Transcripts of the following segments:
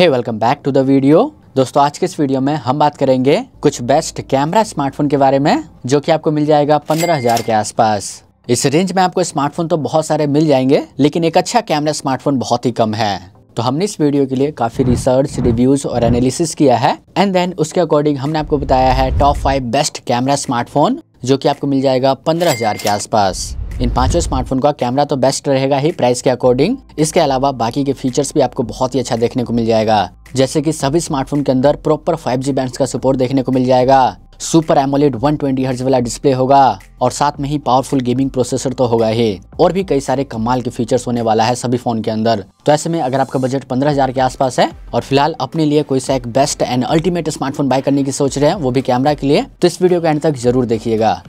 hey welcome back to the video दोस्तों आज के इस वीडियो में हम बात करेंगे कुछ बेस्ट कैमरा स्मार्टफोन के बारे में जो कि आपको मिल जाएगा पंद्रह हजार के आसपास इस रेंज में आपको स्मार्टफोन तो बहुत सारे मिल जाएंगे लेकिन एक अच्छा कैमरा स्मार्टफोन बहुत ही कम है तो हमने इस वीडियो के लिए काफी रिसर्च रिव्यूज और एनालिसिस किया है एंड देन उसके अकॉर्डिंग हमने आपको बताया है top five best camera smartphone जो की आपको मिल जाएगा पंद्रह हजार के आसपास इन पांचों स्मार्टफोन का कैमरा तो बेस्ट रहेगा ही प्राइस के अकॉर्डिंग इसके अलावा बाकी के फीचर्स भी आपको बहुत ही अच्छा देखने को मिल जाएगा जैसे कि सभी स्मार्टफोन के अंदर प्रॉपर 5G जी का सपोर्ट देखने को मिल जाएगा सुपर एमोलेड 120 ट्वेंटी वाला डिस्प्ले होगा और साथ में ही पावरफुल गेमिंग प्रोसेसर तो होगा ही और भी कई सारे कमाल के फीचर्स होने वाला है सभी फोन के अंदर तो ऐसे में अगर आपका बजट 15000 के आसपास है और फिलहाल अपने लिए कोई सा एक best and ultimate smartphone buy करने की सोच रहे हैं वो भी कैमरा के लिए तो इस वीडियो के एंड तक जरूर देखिएगा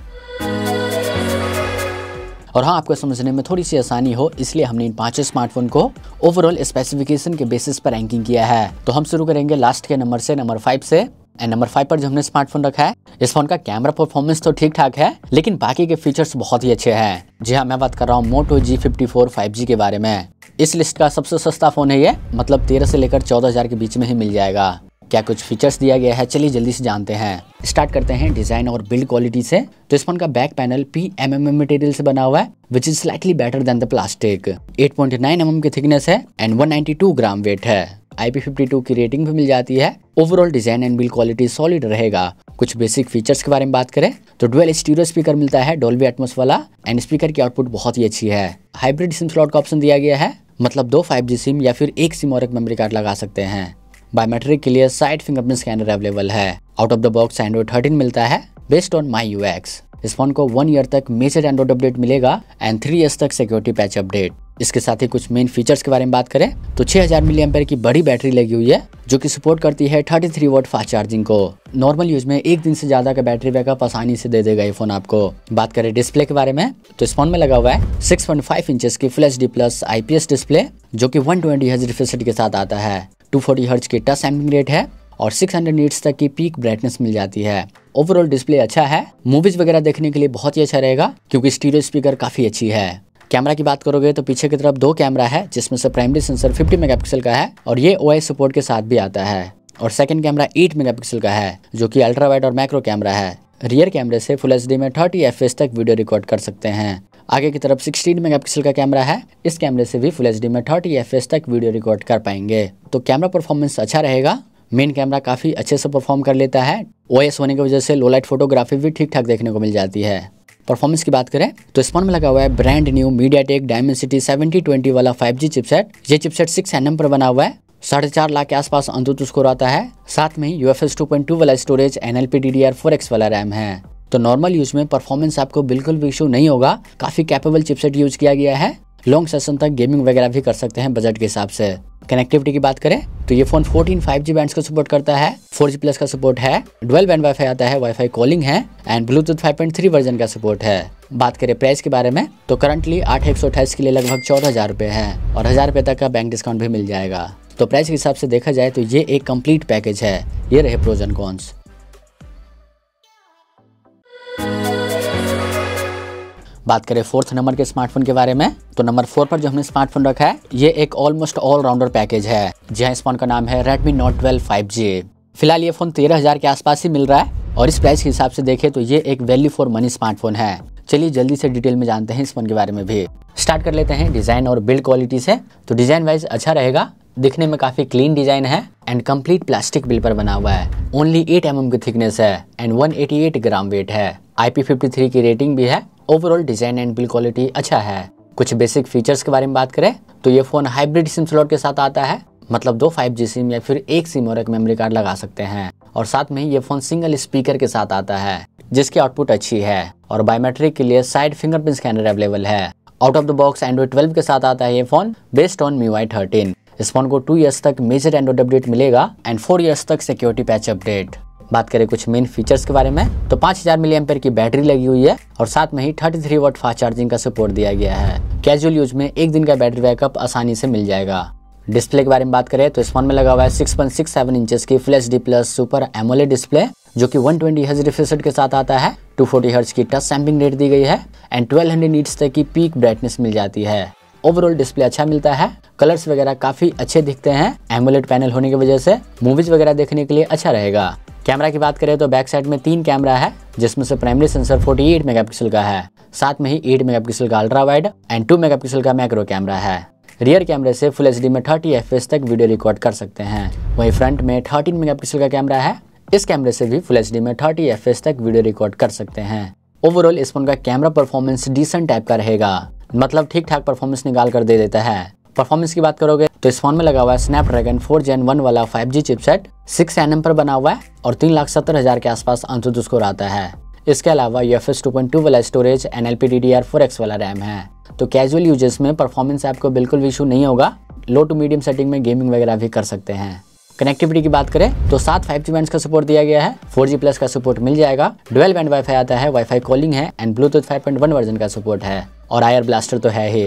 और हाँ आपको समझने में थोड़ी सी आसानी हो इसलिए हमने इन पांचों स्मार्टफोन को ओवरऑल स्पेसिफिकेशन के बेसिस पर रैंकिंग किया है तो हम शुरू करेंगे लास्ट के नंबर से नंबर फाइव से एंड नंबर फाइव पर जो हमने स्मार्टफोन रखा है इस फोन का कैमरा परफॉर्मेंस तो ठीक ठाक है लेकिन बाकी के फीचर्स बहुत ही अच्छे हैं जी हाँ मैं बात कर रहा हूँ Moto G fifty four five G के बारे में इस लिस्ट का सबसे सस्ता फोन है ये मतलब तेरह से लेकर चौदह हजार के बीच में ही मिल जाएगा क्या कुछ फीचर्स दिया गया है चलिए जल्दी से जानते हैं स्टार्ट करते हैं डिज़ाइन और बिल्ड क्वालिटी से तो इस फोन का back panel P M M material से बना हुआ है which is slightly better than the plastic 8.9 point mm की थिकनेस है एंड 192 ग्राम वेट है IP52 की रेटिंग भी मिल जाती है overall design and build quality solid रहेगा कुछ बेसिक फीचर्स के बारे में बात करें तो डुअल स्टीरियो स्पीकर मिलता है डोल्वी एटमोस वाला एंड स्पीकर की आउटपुट बहुत ही अच्छी है हाइब्रिड सिम स्लॉट का ऑप्शन दिया गया है मतलब दो 5G सिम या फिर एक सिम और एक मेमोरी कार्ड लगा सकते हैं बायोमेट्रिक के लिए साइड फिंगरप्रिंट स्कैनर अवेलेबल है out of the box Android thirteen मिलता है बेस्ड ऑन माई यू इस फोन को वन ईयर तक मेजर एंड्रॉइड अपडेट मिलेगा एंड थ्री ईयर तक सिक्योरिटी पैच अपडेट इसके साथ ही कुछ मेन फीचर्स के बारे में बात करें तो 6000 हजार की बड़ी बैटरी लगी हुई है जो कि सपोर्ट करती है 33 थ्री वोट फास्ट चार्जिंग को नॉर्मल यूज में एक दिन से ज्यादा का बैटरी बैकअप आसानी से दे देगा ये फोन आपको बात करें डिस्प्ले के बारे में तो इस फोन में लगा हुआ है 6.5 पॉइंट इंचेस की full H D plus IPS display जो कि 120 ट्वेंटी के साथ आता है टू फोर्टी हर्च की टच सैम्पलिंग रेट है और 600 हंड्रेड नीट्स तक की पीक ब्राइटनेस मिल जाती है ओवरऑल डिस्प्ले अच्छा है मूवीज वगैरह देखने के लिए बहुत ही अच्छा रहेगा क्योंकि स्टीरियो स्पीकर काफ़ी अच्छी है कैमरा की बात करोगे तो पीछे की तरफ दो कैमरा है जिसमें से प्राइमरी सेंसर 50 मेगापिक्सल का है और ये ओ सपोर्ट के साथ भी आता है और सेकंड कैमरा 8 मेगापिक्सल का है जो कि अल्ट्रा वाइड और मैक्रो कैमरा है रियर कैमरे से फुल एच में थर्टी एफ तक वीडियो रिकॉर्ड कर सकते हैं आगे की तरफ 16 मेगापिक्सल का कैमरा है इस कैमरे से भी फुल एच में 30 एफ तक वीडियो रिकॉर्ड कर पाएंगे तो कैमरा परफॉर्मेंस अच्छा रहेगा मेन कैमरा काफ़ी अच्छे से परफॉर्म कर लेता है ओ होने की वजह से लोलाइट फोटोग्राफी भी ठीक ठाक देखने को मिल जाती है परफॉर्मेंस की बात करें तो इस फोन में लगा हुआ है brand new MediaTek Dimensity seventy twenty वाला फाइव जी चिपसेट ये चिपसेट सिक्स एन पर बना हुआ है साढ़े चार लाख के आसपास अंतुत स्कोर आता है साथ में U F two point two वाला storage N L P D D R four X वाला रैम है तो नॉर्मल यूज में परफॉर्मेंस आपको बिल्कुल भी इशू नहीं होगा काफ़ी कैपेबल चिपसेट यूज किया गया है लॉन्ग सेशन तक गेमिंग वगैरह भी कर सकते हैं बजट के हिसाब से कनेक्टिविटी की बात करें तो ये फोन 14 5G बैंड्स का सपोर्ट करता है 4G प्लस का सपोर्ट है डुअल बैंड वाईफाई आता है वाईफाई कॉलिंग है एंड ब्लूटूथ 5.3 वर्जन का सपोर्ट है बात करें प्राइस के बारे में तो करंटली आठ एक सौ के लिए लगभग चौदह हजार रुपए है और हजार रुपए तक का बैंक डिस्काउंट भी मिल जाएगा तो प्राइस के हिसाब से देखा जाए तो ये एक कम्प्लीट पैकेज है ये रहे प्रोजन कॉन्स बात करें फोर्थ नंबर के स्मार्टफोन के बारे में तो नंबर फोर पर जो हमने स्मार्टफोन रखा है ये एक ऑलमोस्ट ऑल राउंडर पैकेज है जहाँ इस फोन का नाम है Redmi Note twelve five G फिलहाल ये फोन तेरह हजार के आसपास ही मिल रहा है और इस प्राइस के हिसाब से देखें तो ये एक वैल्यू फॉर मनी स्मार्टफोन है चलिए जल्दी से डिटेल में जानते हैं इस फोन के बारे में भी स्टार्ट कर लेते हैं डिजाइन और बिल्ड क्वालिटी से तो डिजाइन वाइज अच्छा रहेगा दिखने में काफी क्लीन डिजाइन है एंड कंप्लीट प्लास्टिक बिल पर बना हुआ है ओनली 8 एम mm की थिकनेस है एंड 188 ग्राम वेट है आई पी की रेटिंग भी है overall design and build quality अच्छा है कुछ बेसिक फीचर्स के बारे में बात करें तो ये फ़ोन हाइब्रिड सिम स्लॉट के साथ आता है मतलब दो जी सिम या फिर एक सिम और एक मेमोरी कार्ड लगा सकते हैं और साथ में ये फ़ोन सिंगल स्पीकर के साथ आता है जिसकी आउटपुट अच्छी है और बायोमेट्रिक के लिए साइड फिंगरप्रिंट स्कैनर अवेलेबल है out of the box Android twelve के साथ आता है ये phone based on MIUI thirteen इस फोन को टू ईयर्स तक मेजर एंड्रॉइड अपडेट मिलेगा एंड फोर ईयर्स तक सिक्योरिटी पैच अपडेट बात करें कुछ मेन फीचर्स के बारे में तो 5000 हज़ार मिली की बैटरी लगी हुई है और साथ में ही 33 थ्री वोट फास्ट चार्जिंग का सपोर्ट दिया गया है कैजुअल यूज में एक दिन का बैटरी बैकअप आसानी से मिल जाएगा डिस्प्ले के बारे में बात करें तो इस फोन में लगा हुआ है सेवन इंच की full H D plus super AMOLED display जो कि 120 ट्वेंटी रिफ्रेश के साथ आता है 240 फोर्टी हर्ज की टच सैम्पिंग रेट दी गई है एंड 1200 हंड्रेड तक की पीक ब्राइटनेस मिल जाती है ओवरऑल डिस्प्ले अच्छा मिलता है कलर्स वगैरह काफी अच्छे दिखते हैं एमुलेट पैनल होने की वजह से मूवीज वगैरह देखने के लिए अच्छा रहेगा कैमरा की बात करें तो बैक साइड में तीन कैमरा है जिसमें से प्राइमरी सेंसर 48 मेगापिक्सल का है साथ में ही 8 मेगापिक्सल का अल्ट्रा वाइड एंड 2 मेगापिक्सल का मैक्रो कैमरा है रियर कैमरे से फुल एच में 30 एफ तक वीडियो रिकॉर्ड कर सकते हैं वहीं फ्रंट में 13 मेगापिक्सल का कैमरा है इस कैमरे से भी फुल एच में थर्टी एफ तक वीडियो रिकॉर्ड कर सकते हैं ओवरऑल इस फोन का कैमरा परफॉर्मेंस डिसेंट टाइप का रहेगा मतलब ठीक ठाक परफॉर्मेंस निकाल कर दे देता है परफॉर्मेंस की बात करोगे तो इस फोन में लगा हुआ है Snapdragon four Gen one वाला five G chipset six N पर बना हुआ है और तीन लाख सत्तर हजार के आसपास अंतुद स्कोर आता है इसके अलावा U F S two point two वाला storage N L P D D R four X वाला रैम है तो कैजुअल यूजेस में परफॉर्मेंस आपको बिल्कुल भी इशू नहीं होगा लो टू मीडियम सेटिंग में गेमिंग वगैरह भी कर सकते हैं कनेक्टिविटी की बात करें तो सात फाइव जी बैंड का सपोर्ट दिया गया है फोर जी प्लस का सपोर्ट मिल जाएगा डुअल बैंड वाईफाई आता है वाईफाई कॉलिंग है and Bluetooth five point one version का सपोर्ट है और आयर ब्लास्टर तो है ही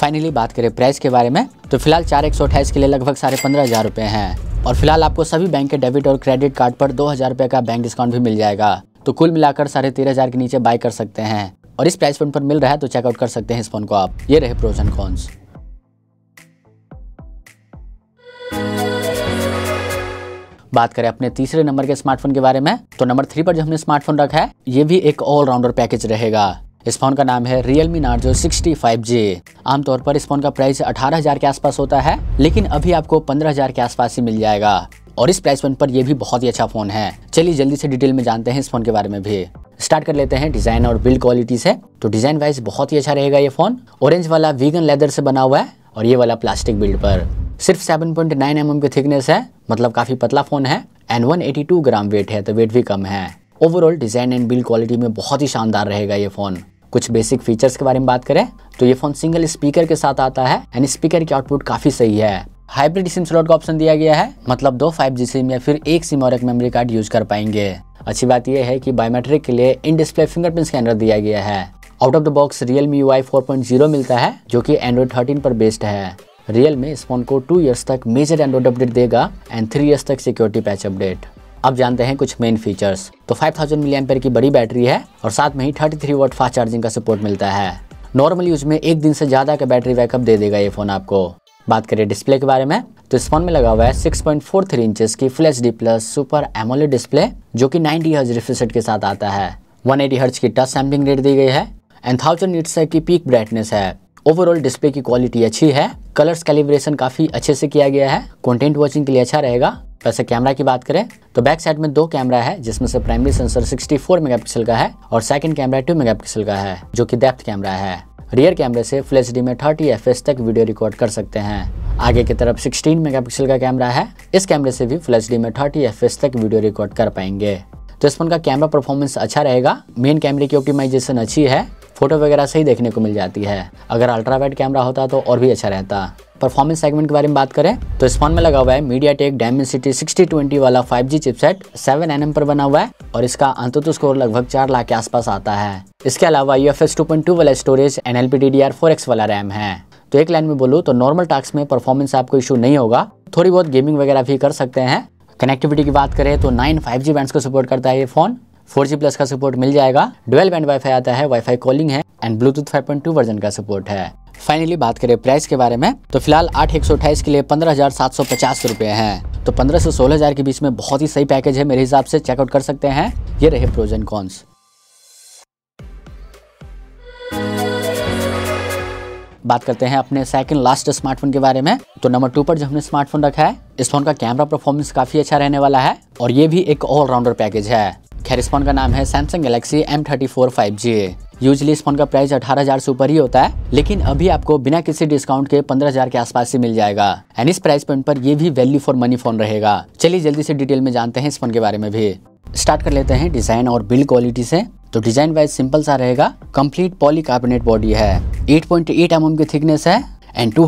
फाइनली बात करें प्राइस के बारे में तो फिलहाल चार एक के लिए लगभग साढ़े पंद्रह हज़ार रुपए हैं और फिलहाल आपको सभी बैंक के डेबिट और क्रेडिट कार्ड पर दो हज़ार रुपए का बैंक डिस्काउंट भी मिल जाएगा तो कुल मिलाकर साढ़े तेरह हज़ार के नीचे बाय कर सकते हैं और इस प्राइस पॉइंट पर मिल रहा है तो चेकआउट कर सकते हैं इस फोन को आप ये रहे प्रोज एंड कॉन्स बात करें अपने तीसरे नंबर के स्मार्टफोन के बारे में तो नंबर थ्री पर जो हमने स्मार्टफोन रखा है ये भी एक ऑलराउंडर पैकेज रहेगा इस फोन का नाम है Realme Narzo sixty five G आमतौर पर इस फोन का प्राइस अठारह हजार के आसपास होता है लेकिन अभी आपको पंद्रह हजार के आसपास ही मिल जाएगा और इस प्राइस पॉइंट पर यह भी बहुत ही अच्छा फोन है चलिए जल्दी से डिटेल में जानते हैं इस फोन के बारे में भी स्टार्ट कर लेते हैं डिजाइन और बिल्ड क्वालिटी से तो डिजाइन वाइज बहुत ही अच्छा रहेगा ये फोन ऑरेंज वाला वीगन लेदर से बना हुआ है और ये वाला प्लास्टिक बिल्ड पर सिर्फ 7.9 पॉइंट mm के थिकनेस है मतलब काफी पतला फोन है एंड 182 ग्राम वेट है तो वेट भी कम है overall design and build quality में बहुत ही शानदार रहेगा ये फोन कुछ बेसिक फीचर्स के बारे में बात करें तो ये फ़ोन सिंगल स्पीकर के साथ आता है एंड स्पीकर की आउटपुट काफ़ी सही है हाइब्रिड सिम स्लॉट का ऑप्शन दिया गया है मतलब दो फाइव जी सिम या फिर एक सिम और एक मेमोरी कार्ड यूज कर पाएंगे अच्छी बात यह है कि बायोमेट्रिक के लिए इन डिस्प्ले फिंगरप्रिंट स्कैनर दिया गया है out of the box Realme point zero मिलता है जो कि एंड्रॉइड थर्टीन पर बेस्ड है रियल में इस फोन को टू ईयर्स तक मेजर एंड्रॉइड अपडेट देगा एंड थ्री ईयर्स तक सिक्योरिटी पैच अपडेट अब जानते हैं कुछ मेन फीचर्स तो 5000 थाउजेंड की बड़ी बैटरी है और साथ में ही 33 थ्री वोट फास्ट चार्जिंग का सपोर्ट मिलता है नॉर्मल यूज में एक दिन से ज़्यादा का बैटरी बैकअप दे देगा ये फ़ोन आपको बात करें डिस्प्ले के बारे में तो इस फोन में लगा हुआ है 6.43 पॉइंट इंचेस की full H plus super AMOLED display जो कि 90 हर्ज रिफ्रेश के साथ आता है 180 एटी हर्ज की टच सैम्पिंग रेट दी गई है एंड थाउजेंड नीट्स की पीक ब्राइटनेस है ओवरऑल डिस्प्ले की क्वालिटी अच्छी है कलर्स कैलिब्रेशन काफ़ी अच्छे से किया गया है कंटेंट वॉचिंग के लिए अच्छा रहेगा वैसे कैमरा की बात करें तो बैक साइड में दो कैमरा है जिसमें से प्राइमरी सेंसर 64 मेगापिक्सल का है और सेकंड कैमरा 2 मेगापिक्सल का है जो कि डेप्थ कैमरा है रियर कैमरे से फुल एच में 30 एफ तक वीडियो रिकॉर्ड कर सकते हैं आगे की तरफ 16 मेगापिक्सल का कैमरा है इस कैमरे से भी फुल एच में 30 एफ तक वीडियो रिकॉर्ड कर पाएंगे तो इस फोन का कैमरा परफॉर्मेंस अच्छा रहेगा मेन कैमरे की ऑप्टिमाइजेशन अच्छी है फोटो वगैरह सही देखने को मिल जाती है अगर अल्ट्रा कैमरा होता तो और भी अच्छा रहता परफॉर्मेंस सेगमेंट के बारे में बात करें तो इस फोन में लगा हुआ है MediaTek city sixty twenty वाला five G chipset seven N पर बना हुआ है और इसका अंतुतु स्कोर लगभग चार लाख के आसपास आता है इसके अलावा U F S two point two वाला storage N L P D D R four X वाला रैम है तो एक लाइन में बोलूँ तो नॉर्मल टास्क में परफॉर्मेंस आपको इशू नहीं होगा थोड़ी बहुत गेमिंग वगैरह भी कर सकते हैं कनेक्टिविटी की बात करें तो नाइन फाइव जी बैंड को सपोर्ट करता है ये फोन 4G प्लस का सपोर्ट मिल जाएगा डुअल बैंड वाईफाई आता है वाईफाई कॉलिंग है एंड ब्लूटूथ 5.2 वर्जन का सपोर्ट है फाइनली बात करें प्राइस के बारे में तो फिलहाल आठ एक के लिए पंद्रह हजार सात सौ पचास है तो पंद्रह से सोलह हजार के बीच में बहुत ही सही पैकेज है मेरे हिसाब से चेकआउट कर सकते हैं ये रहे प्रोजन कॉन्स बात करते हैं अपने सेकंड लास्ट स्मार्टफोन के बारे में तो नंबर टू पर जो हमने स्मार्टफोन रखा है इस फोन का कैमरा परफॉर्मेंस काफी अच्छा रहने वाला है और ये भी एक ऑलराउंडर पैकेज है खैर इस फोन का नाम है Samsung Galaxy M thirty four five G usually इस फोन का प्राइस अठारह हजार से ऊपर ही होता है लेकिन अभी आपको बिना किसी डिस्काउंट के पंद्रह हजार के आसपास ही मिल जाएगा एंड इस प्राइस पॉइंट पर यह भी वैल्यू फॉर मनी फोन रहेगा चलिए जल्दी से डिटेल में जानते हैं इस फोन के बारे में भी स्टार्ट कर लेते हैं डिजाइन और बिल्ड क्वालिटी से तो डिजाइन वाइज सिंपल सा रहेगा कम्प्लीट पॉलीकार्बोनेट बॉडी है एट पॉइंट mm की थिकनेस है एंड टू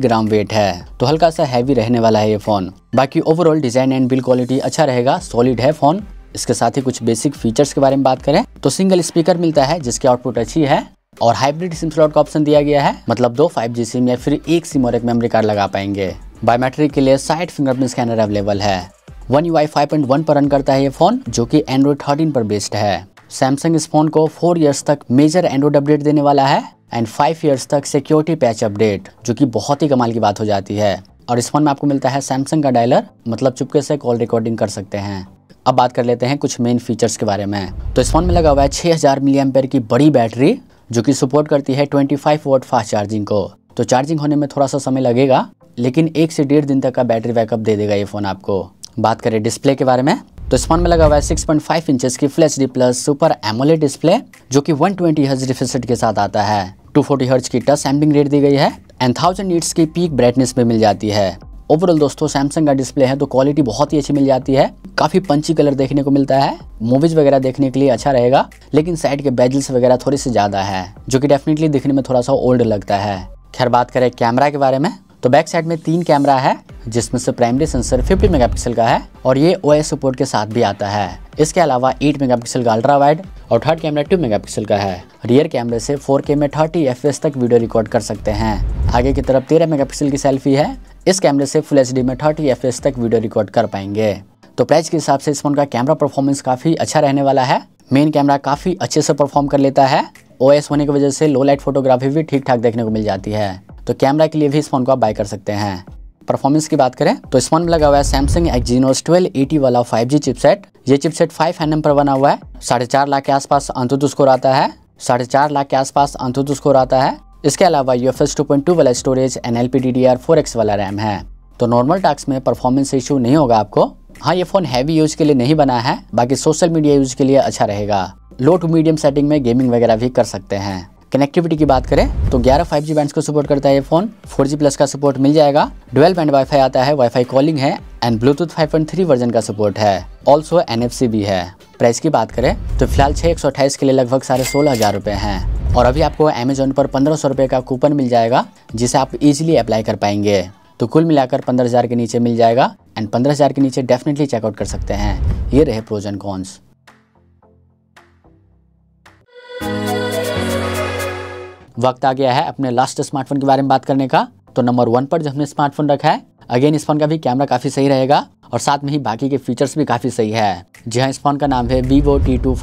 ग्राम वेट है तो हल्का सा हैवी रहने वाला है ये फोन बाकी overall design and build quality अच्छा रहेगा सॉलिड है फोन इसके साथ ही कुछ बेसिक फीचर्स के बारे में बात करें तो सिंगल स्पीकर मिलता है जिसकी आउटपुट अच्छी है और हाइब्रिड सिम स्लॉट का ऑप्शन दिया गया है मतलब दो जी सिम या फिर एक सिम और एक मेमोरी कार्ड लगा पाएंगे बायोमेट्रिक के लिए साइड फिंगरप्रिंट स्कैनर अवेलेबल है वन यू आई पर रन करता है ये फोन जो कि एंड्रॉइड थर्टीन पर बेस्ड है सैमसंग इस फोन को फोर ईयर्स तक मेजर एंड्रॉइड अपडेट देने वाला है एंड फाइव ईयर्स तक सिक्योरिटी पैच अपडेट जो कि बहुत ही कमाल की बात हो जाती है और इस फोन में आपको मिलता है सैमसंग का डायलर मतलब चुपके से कॉल रिकॉर्डिंग कर सकते हैं अब बात कर लेते हैं कुछ मेन फीचर्स के बारे में तो इस फ़ोन में लगा हुआ है छह हज़ार मिली की बड़ी बैटरी जो कि सपोर्ट करती है 25 वोट फास्ट चार्जिंग को तो चार्जिंग होने में थोड़ा सा समय लगेगा लेकिन एक से डेढ़ दिन तक का बैटरी बैकअप दे देगा ये फ़ोन आपको बात करें डिस्प्ले के बारे में तो इस फोन में लगा हुआ है 6.5 इंचेस की full H D plus super AMOLED display जो कि 120 ट्वेंटी हर्ज रिफ्रेश के साथ आता है 240 हर्ज की टच सैम्पिंग रेट दी गई है एंड थाउजेंड नीट्स की पीक ब्राइटनेस में मिल जाती है ओवरऑल दोस्तों सैमसंग का डिस्प्ले है तो क्वालिटी बहुत ही अच्छी मिल जाती है काफ़ी पंची कलर देखने को मिलता है मूवीज़ वगैरह देखने के लिए अच्छा रहेगा लेकिन साइड के बेजल्स वगैरह थोड़ी से ज़्यादा है जो कि डेफिनेटली दिखने में थोड़ा सा ओल्ड लगता है खैर बात करें कैमरा के बारे में तो बैक साइड में तीन कैमरा है जिसमें से प्राइमरी सेंसर 50 मेगापिक्सल का है और ये ओ सपोर्ट के साथ भी आता है इसके अलावा 8 मेगापिक्सल का अल्ट्रा वाइड और थर्ड कैमरा 2 मेगापिक्सल का है रियर कैमरे से 4K में 30 एफ तक वीडियो रिकॉर्ड कर सकते हैं आगे की तरफ 13 मेगापिक्सल की सेल्फी है इस कैमरे से फुल एच में थर्टी एफ तक वीडियो रिकॉर्ड कर पाएंगे तो प्राइस के हिसाब से इस फोन का कैमरा परफॉर्मेंस काफ़ी अच्छा रहने वाला है मेन कैमरा काफ़ी अच्छे से परफॉर्म कर लेता है ओएस होने की वजह से लो लाइट फोटोग्राफी भी ठीक ठाक देखने को मिल जाती है तो कैमरा के लिए भी इस फोन को आप बाय कर सकते हैं परफॉर्मेंस की बात करें तो इस फोन में लगा हुआ है सैमसंग एक्जीनोस ट्वेल्व एटी वाला 5G चिपसेट ये चिपसेट फाइव एन पर बना हुआ है साढ़े चार लाख के आसपास अंतुत स्कोर आता है साढ़े चार लाख के आसपास अंतुत स्कोर आता है इसके अलावा U F S two point two वाला storage N L P D D R four X वाला रैम है तो नॉर्मल टास्क में परफॉर्मेंस इशू नहीं होगा आपको हाँ ये फ़ोन हैवी यूज़ के लिए नहीं बना है बाकी सोशल मीडिया यूज़ के लिए अच्छा रहेगा लो टू मीडियम सेटिंग में गेमिंग वगैरह भी कर सकते हैं कनेक्टिविटी की बात करें तो 11 5G बैंड को सपोर्ट करता है ये फोन 4G प्लस का सपोर्ट मिल जाएगा डुअल बैंड वाईफाई आता है वाईफाई कॉलिंग है एंड ब्लूटूथ 5.3 वर्जन का सपोर्ट है ऑल्सो एन भी है प्राइस की बात करें तो फिलहाल छः एक के लिए लगभग साढ़े सोलह हज़ार रुपये हैं और अभी आपको अमेजोन पर पंद्रह सौ रुपये का कूपन मिल जाएगा जिसे आप इजीली अप्लाई कर पाएंगे तो कुल मिलाकर पंद्रह हज़ार के नीचे मिल जाएगा एंड पंद्रह हज़ार के नीचे डेफिनेटली चेकआउट कर सकते हैं ये रहे प्रोजन कॉन्स वक्त आ गया है अपने लास्ट स्मार्टफोन के बारे में बात करने का तो नंबर वन पर जो हमने स्मार्टफोन रखा है अगेन इस फ़ोन का भी कैमरा काफ़ी सही रहेगा और साथ में ही बाकी के फीचर्स भी काफ़ी सही है जी हाँ इस फ़ोन का नाम है वीवो टी टू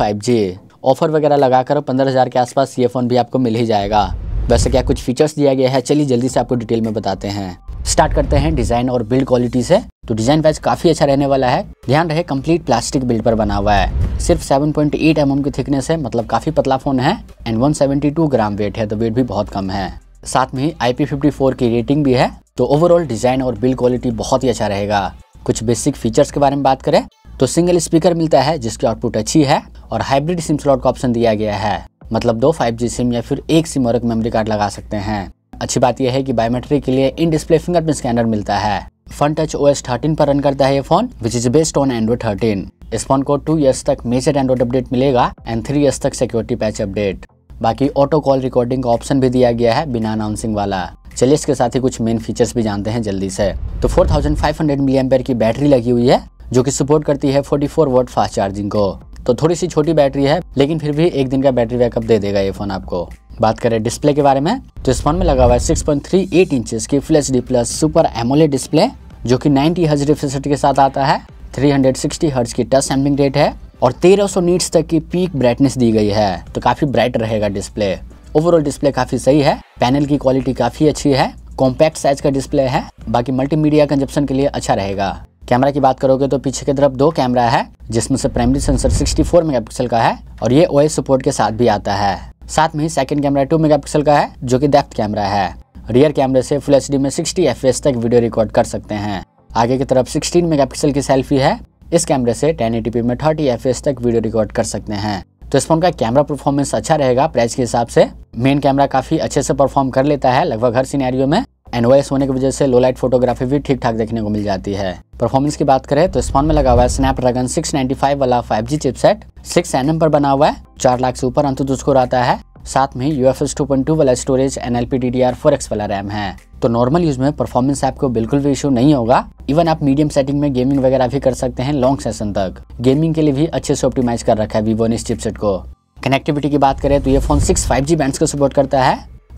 ऑफर वगैरह लगाकर पंद्रह हज़ार के आसपास ये फ़ोन भी आपको मिल ही जाएगा वैसे क्या कुछ फीचर्स दिया गया है चलिए जल्दी से आपको डिटेल में बताते हैं स्टार्ट करते हैं डिज़ाइन और बिल्ड क्वालिटी से तो डिज़ाइन वाइज काफ़ी अच्छा रहने वाला है ध्यान रहे कंप्लीट प्लास्टिक बिल्ड पर बना हुआ है सिर्फ 7.8 पॉइंट mm की थिकनेस है मतलब काफ़ी पतला फ़ोन है एंड 172 ग्राम वेट है तो वेट भी बहुत कम है साथ में ही फोर की रेटिंग भी है तो ओवरऑल डिज़ाइन और बिल्ड क्वालिटी बहुत ही अच्छा रहेगा कुछ बेसिक फीचर्स के बारे में बात करें तो सिंगल स्पीकर मिलता है जिसकी आउटपुट अच्छी है और हाइब्रिड सिम स्लॉट का ऑप्शन दिया गया है मतलब दो 5G सिम या फिर एक सिम और एक मेमोरी कार्ड लगा सकते हैं अच्छी बात यह है कि बायोमेट्रिक के लिए इन डिस्प्ले फिंगरप्रिंट स्कैनर मिलता है Funtouch O S thirteen पर रन करता है ये phone which is based on Android thirteen इस फोन को टू ईयर्स तक मेजर एंड्रॉइड अपडेट मिलेगा एंड थ्री ईयर्स तक सिक्योरिटी पैच अपडेट बाकी ऑटो कॉल रिकॉर्डिंग का ऑप्शन भी दिया गया है बिना अनाउंसिंग वाला चलिए इसके साथ ही कुछ मेन फीचर्स भी जानते हैं जल्दी से तो 4500 थाउजेंड की बैटरी लगी हुई है जो कि सपोर्ट करती है 44 फोर वोट फास्ट चार्जिंग को तो थोड़ी सी छोटी बैटरी है लेकिन फिर भी एक दिन का बैटरी बैकअप दे देगा ये फोन आपको बात करें डिस्प्ले के बारे में तो इस फोन में लगा हुआ है 6.38 इंचेस की full D plus super AMOLED display जो कि 90 हर्ज रिफ्रेश के साथ आता है 360 हर्ज की टच सैम्पलिंग रेट है और 1300 नीट्स तक की पीक ब्राइटनेस दी गई है तो काफ़ी ब्राइट रहेगा डिस्प्ले ओवरऑल डिस्प्ले काफ़ी सही है पैनल की क्वालिटी काफ़ी अच्छी है कॉम्पैक्ट साइज का डिस्प्ले है बाकी मल्टीमीडिया कंजप्शन के लिए अच्छा रहेगा कैमरा की बात करोगे तो पीछे की तरफ दो कैमरा है जिसमें से प्राइमरी सेंसर 64 मेगापिक्सल का है और ये ओएस सपोर्ट के साथ भी आता है साथ में ही सेकंड कैमरा 2 मेगापिक्सल का है जो कि डेप्थ कैमरा है रियर कैमरे से फुल एच में 60 एफ तक वीडियो रिकॉर्ड कर सकते हैं आगे की तरफ 16 मेगापिक्सल की सेल्फी है इस कैमरे से 1080p में 30 एफ तक वीडियो रिकॉर्ड कर सकते हैं तो इस फोन का कैमरा परफॉर्मेंस अच्छा रहेगा प्राइस के हिसाब से मेन कैमरा काफी अच्छे से परफॉर्म कर लेता है लगभग हर सीनारियो में एनओएस होने की वजह से लो लाइट फोटोग्राफी भी ठीक ठाक देखने को मिल जाती है परफॉर्मेंस की बात करें तो इस फोन में लगा हुआ है स्नैपड्रैगन 695 वाला 5G चिपसेट 6 एन पर बना हुआ है चार लाख से ऊपर अंतुत स्कोर आता है साथ में U F S two point two वाला storage N L P D D R four X वाला रैम है तो नॉर्मल यूज़ में परफॉर्मेंस आपको बिल्कुल भी इशू नहीं होगा इवन आप मीडियम सेटिंग में गेमिंग वगैरह भी कर सकते हैं लॉन्ग सेशन तक गेमिंग के लिए भी अच्छे से ऑप्टिमाइज कर रखा है वीवो ने इस चिपसेट को कनेक्टिविटी की बात करें तो ये phone six five G band का सपोर्ट करता है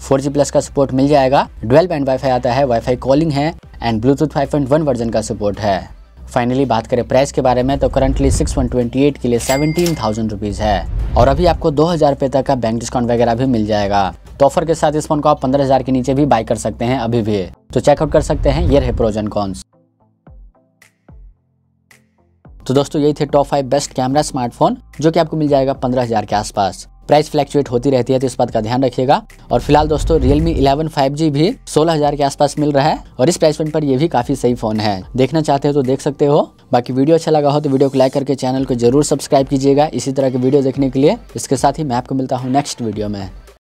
फोर जी प्लस का सपोर्ट मिल जाएगा ट्वेल्व बैंड वाईफाई आता है वाईफाई कॉलिंग है एंड ब्लूटूथ वन वर्जन का सपोर्ट है फाइनली बात करें प्राइस के बारे में तो currently six one twenty eight के लिए सेवेंटीन थाउजेंड रुपीज़ है और अभी आपको दो हज़ार रुपये तक का बैंक डिस्काउंट वगैरह भी मिल जाएगा तो ऑफर के साथ इस फोन को आप पंद्रह हज़ार के नीचे भी बाय कर सकते हैं अभी भी तो चेकआउट कर सकते हैं ये रहे प्रोजन कॉन्स तो दोस्तों यही थे top five best camera smartphone जो की आपको मिल जाएगा पंद्रह हज़ार के आसपास प्राइस फ्लैक्चुएट होती रहती है तो इस बात का ध्यान रखिएगा और फिलहाल दोस्तों रियलमी इलेवन फाइव भी सोलह हजार के आसपास मिल रहा है और इस प्राइस पॉइंट पर यह भी काफी सही फोन है देखना चाहते हो तो देख सकते हो बाकी वीडियो अच्छा लगा हो तो वीडियो को लाइक करके चैनल को जरूर सब्सक्राइब कीजिएगा इसी तरह के वीडियो देखने के लिए इसके साथ ही मैं आपको मिलता हूँ नेक्स्ट वीडियो में